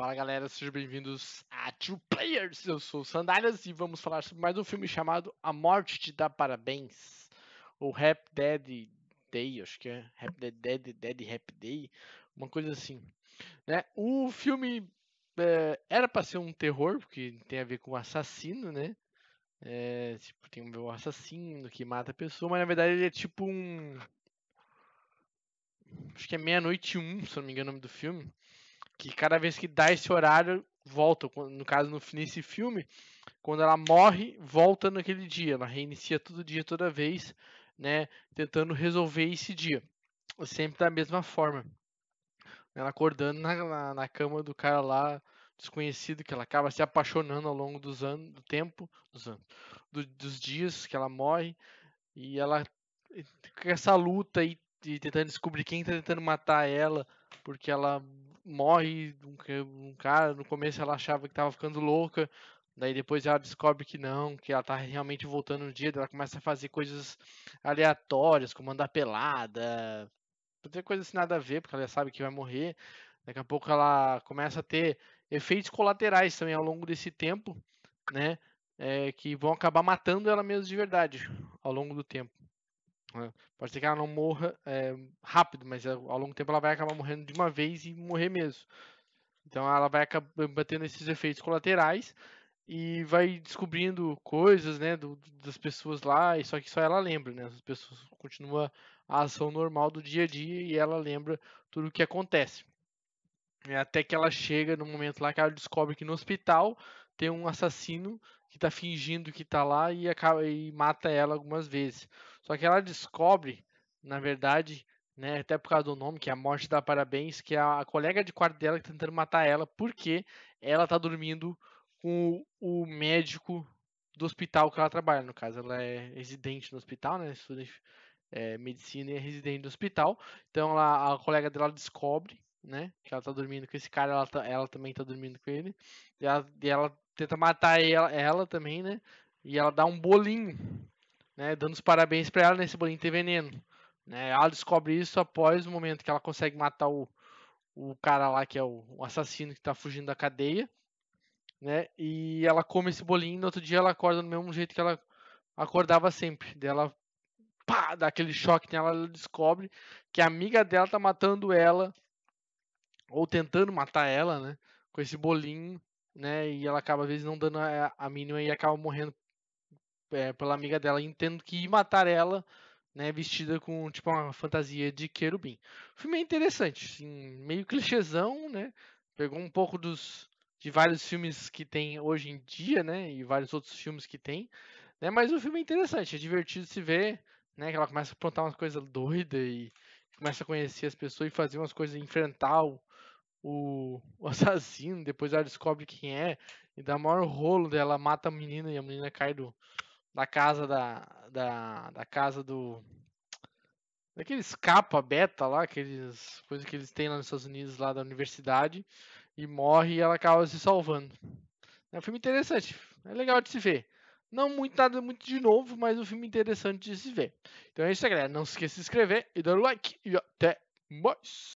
Fala galera, sejam bem-vindos a Two Players. Eu sou o Sandálias e vamos falar sobre mais um filme chamado A Morte Te Dá Parabéns, ou Rap Dead Day, acho que é Rap Dead Dead, Dead Rap Day, uma coisa assim. Né? O filme é, era para ser um terror, porque tem a ver com assassino, né? É, tipo, tem um assassino que mata a pessoa, mas na verdade ele é tipo um. Acho que é Meia-Noite 1, um, se não me engano, é o nome do filme que cada vez que dá esse horário, volta. No caso, no, nesse filme, quando ela morre, volta naquele dia. Ela reinicia todo dia, toda vez, né? Tentando resolver esse dia. Sempre da mesma forma. Ela acordando na, na, na cama do cara lá, desconhecido, que ela acaba se apaixonando ao longo dos anos, do tempo, dos anos, do, dos dias que ela morre. E ela. Essa luta e de tentando descobrir quem está tentando matar ela porque ela morre um cara. No começo ela achava que estava ficando louca, Daí depois ela descobre que não, que ela tá realmente voltando no dia, ela começa a fazer coisas aleatórias, como andar pelada, fazer coisas sem nada a ver, porque ela sabe que vai morrer. Daqui a pouco ela começa a ter efeitos colaterais também ao longo desse tempo, né? É, que vão acabar matando ela mesmo de verdade ao longo do tempo. Né? Pode ser que ela não morra é, rápido, mas ao longo do tempo ela vai acabar morrendo de uma vez e morrer mesmo. Então ela vai acabar eh, tendo esses efeitos colaterais e vai descobrindo coisas, né, do, das pessoas lá, e só que só ela lembra, né? As pessoas continua a ação normal do dia a dia e ela lembra tudo o que acontece. Até que ela chega no momento lá que ela descobre que no hospital tem um assassino que tá fingindo que tá lá e, acaba, e mata ela algumas vezes. Só que ela descobre, na verdade, né, até por causa do nome, que é a morte dá parabéns, que é a colega de quarto dela que tá tentando matar ela, porque ela tá dormindo com o, médico do hospital que ela trabalha, no caso, ela é residente no hospital, né, estuda é, medicina e é residente do hospital, então ela, a colega dela descobre né? Que ela tá dormindo com esse cara, ela, tá, ela também tá dormindo com ele. E ela, e ela tenta matar ela, ela, também, né? E ela dá um bolinho, né? Dando os parabéns para ela nesse né? bolinho tem veneno. Né? Ela descobre isso após o momento que ela consegue matar o, o cara lá, que é o, o assassino que tá fugindo da cadeia. Né? E ela come esse bolinho e no outro dia ela acorda do mesmo jeito que ela acordava sempre. Dela pá, dá aquele choque nela, ela descobre que a amiga dela tá matando ela ou tentando matar ela, né? Com esse bolinho, né? E ela acaba às vezes não dando a, a mínima e acaba morrendo é, pela amiga dela, entendo que matar ela, né? Vestida com tipo uma fantasia de querubim. O filme é interessante, assim, meio clichêzão, né? Pegou um pouco dos de vários filmes que tem hoje em dia, né? E vários outros filmes que tem, né? Mas o filme é interessante, é divertido se ver, né? Que ela começa a plantar umas coisas doidas e começa a conhecer as pessoas e fazer umas coisas, enfrentar o, o, o assassino, depois ela descobre quem é, e dá maior rolo dela, mata a menina e a menina cai do, da casa da, da, da casa do daqueles capa beta lá, aqueles coisas que eles têm lá nos Estados Unidos lá da universidade e morre e ela acaba se salvando. É um filme interessante, é legal de se ver. Não muito nada muito de novo, mas um filme interessante de se ver. Então é isso, galera. Não se esqueça de se inscrever e dar o like. E até mais!